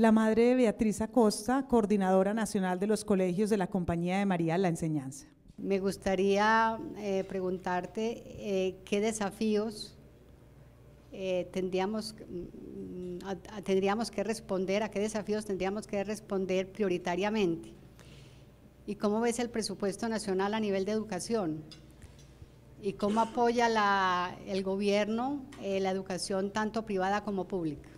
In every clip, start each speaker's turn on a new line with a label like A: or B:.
A: la madre Beatriz Acosta, coordinadora nacional de los colegios de la Compañía de María La Enseñanza. Me gustaría eh, preguntarte eh, qué desafíos eh, mm, tendríamos, que responder, a qué desafíos tendríamos que responder prioritariamente. ¿Y cómo ves el presupuesto nacional a nivel de educación? ¿Y cómo apoya el gobierno la educación tanto privada como pública?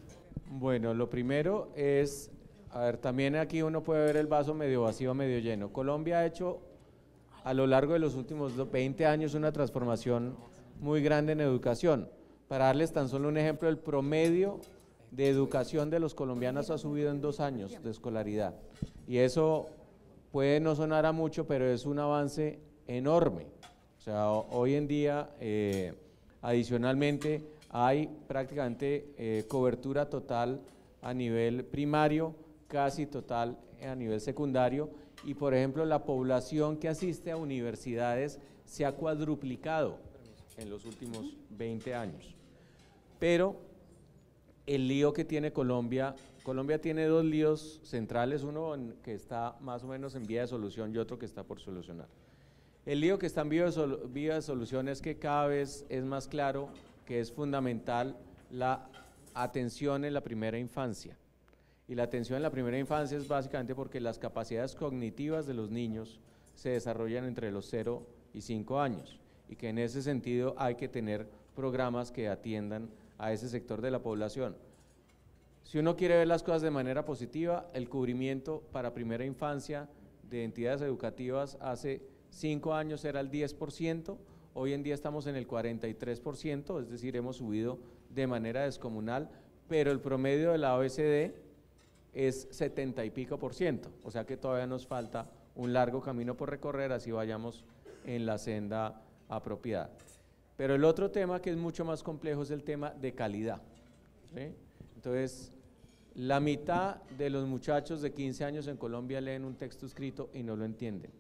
A: Bueno, lo primero es, a ver, también aquí uno puede ver el vaso medio vacío, medio lleno. Colombia ha hecho a lo largo de los últimos 20 años una transformación muy grande en educación. Para darles tan solo un ejemplo, el promedio de educación de los colombianos ha subido en dos años de escolaridad. Y eso puede no sonar a mucho, pero es un avance enorme. O sea, hoy en día, eh, adicionalmente, hay prácticamente eh, cobertura total a nivel primario, casi total a nivel secundario y por ejemplo la población que asiste a universidades se ha cuadruplicado en los últimos 20 años. Pero el lío que tiene Colombia, Colombia tiene dos líos centrales, uno que está más o menos en vía de solución y otro que está por solucionar. El lío que está en vía de, solución es que cada vez es más claro que es fundamental la atención en la primera infancia. Y la atención en la primera infancia es básicamente porque las capacidades cognitivas de los niños se desarrollan entre los 0 y 5 años y que en ese sentido hay que tener programas que atiendan a ese sector de la población. Si uno quiere ver las cosas de manera positiva, el cubrimiento para primera infancia de entidades educativas hace 5 años era el 10%, Hoy en día estamos en el 43%, es decir, hemos subido de manera descomunal, pero el promedio de la OECD es 70 y pico por ciento, o sea que todavía nos falta un largo camino por recorrer, así vayamos en la senda apropiada. Pero el otro tema que es mucho más complejo es el tema de calidad. Entonces, la mitad de los muchachos de 15 años en Colombia leen un texto escrito y no lo entienden.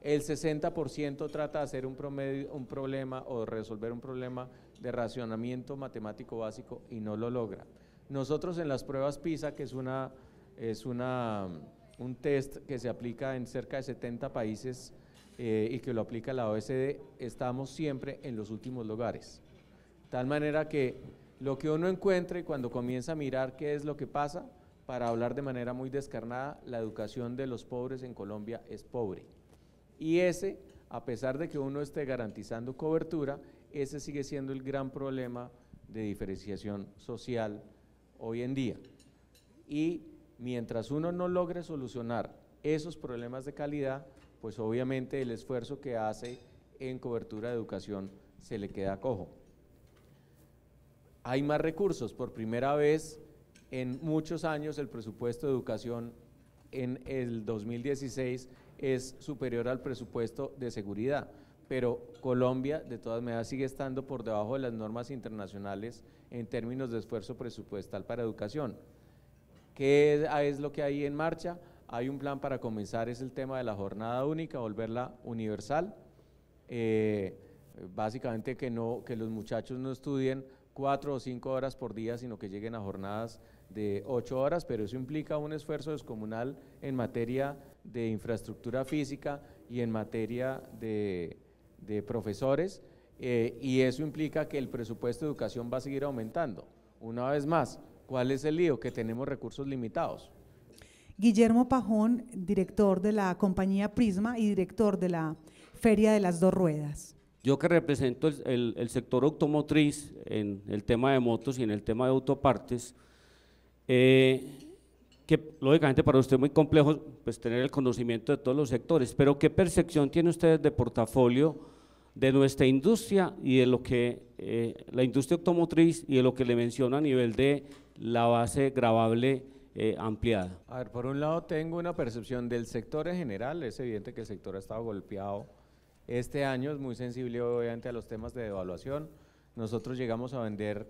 A: El 60% trata de hacer un, promedio, un problema o resolver un problema de racionamiento matemático básico y no lo logra. Nosotros en las pruebas PISA, que es, una, es un test que se aplica en cerca de 70 países eh, y que lo aplica la OSD, e estamos siempre en los últimos lugares. Tal manera que lo que uno encuentre cuando comienza a mirar qué es lo que pasa, para hablar de manera muy descarnada, la educación de los pobres en Colombia es pobre. Y ese, a pesar de que uno esté garantizando cobertura, ese sigue siendo el gran problema de diferenciación social hoy en día. Y mientras uno no logre solucionar esos problemas de calidad, pues obviamente el esfuerzo que hace en cobertura de educación se le queda cojo. Hay más recursos. Por primera vez en muchos años el presupuesto de educación en el 2016 es superior al presupuesto de seguridad, pero Colombia de todas maneras sigue estando por debajo de las normas internacionales en términos de esfuerzo presupuestal para educación. ¿Qué es lo que hay en marcha? Hay un plan para comenzar, es el tema de la jornada única, volverla universal. Eh, básicamente que, no, que los muchachos no estudien cuatro o cinco horas por día, sino que lleguen a jornadas de ocho horas, pero eso implica un esfuerzo descomunal en materia de infraestructura física y en materia de, profesores, eh, y eso implica que el presupuesto de educación va a seguir aumentando. Una vez más, ¿cuál es el lío? Que tenemos recursos limitados. Guillermo Pajón, director de la compañía Prisma y director de la Feria de las Dos Ruedas. Yo que represento el, sector automotriz en el tema de motos y en el tema de autopartes, eh, que lógicamente para usted es muy complejo pues, tener el conocimiento de todos los sectores, pero ¿qué percepción tiene usted de portafolio de nuestra industria y de lo que eh, la industria automotriz y de lo que le menciona a nivel de la base grabable eh, ampliada? A ver, por un lado tengo una percepción del sector en general, es evidente que el sector ha estado golpeado este año es muy sensible obviamente a los temas de devaluación. Nosotros llegamos a vender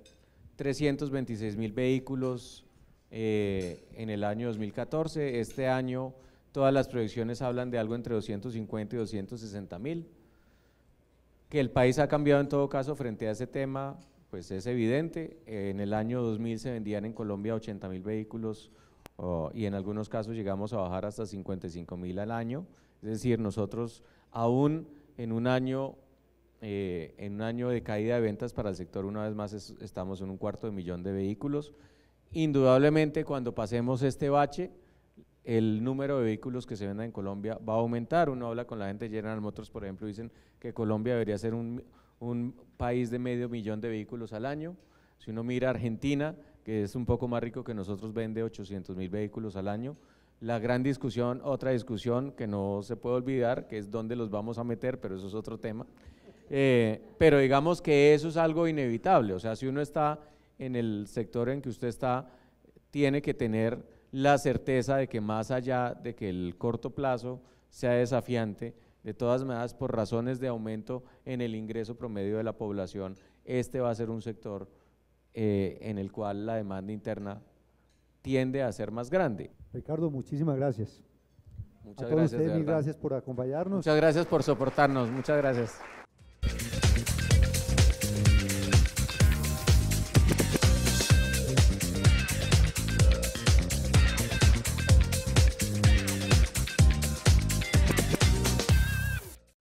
A: 326 mil vehículos eh, en el año 2014. Este año todas las proyecciones hablan de algo entre 250 y 260 mil. Que el país ha cambiado en todo caso frente a ese tema, pues es evidente. En el año 2000 se vendían en Colombia 80 mil vehículos y en algunos casos llegamos a bajar hasta 55 mil al año. Es decir, nosotros aún en un año, eh, en un año de caída de ventas para el sector, una vez más estamos en un cuarto de millón de vehículos. Indudablemente, cuando pasemos este bache, el número de vehículos que se vendan en Colombia va a aumentar. Uno habla con la gente de General Motors, por ejemplo, dicen que Colombia debería ser un, un país de medio millón de vehículos al año. Si uno mira Argentina, que es un poco más rico que nosotros, vende 800 mil vehículos al año la gran discusión, otra discusión que no se puede olvidar, que es dónde los vamos a meter, pero eso es otro tema. Eh, pero digamos que eso es algo inevitable, o sea, si uno está en el sector en que usted está, tiene que tener la certeza de que más allá de que el corto plazo sea desafiante, de todas maneras, por razones de aumento en el ingreso promedio de la población, este va a ser un sector eh, en el cual la demanda interna tiende a ser más grande. Ricardo, muchísimas gracias. Muchas a todos gracias por acompañarnos. Muchas gracias por soportarnos. Muchas gracias.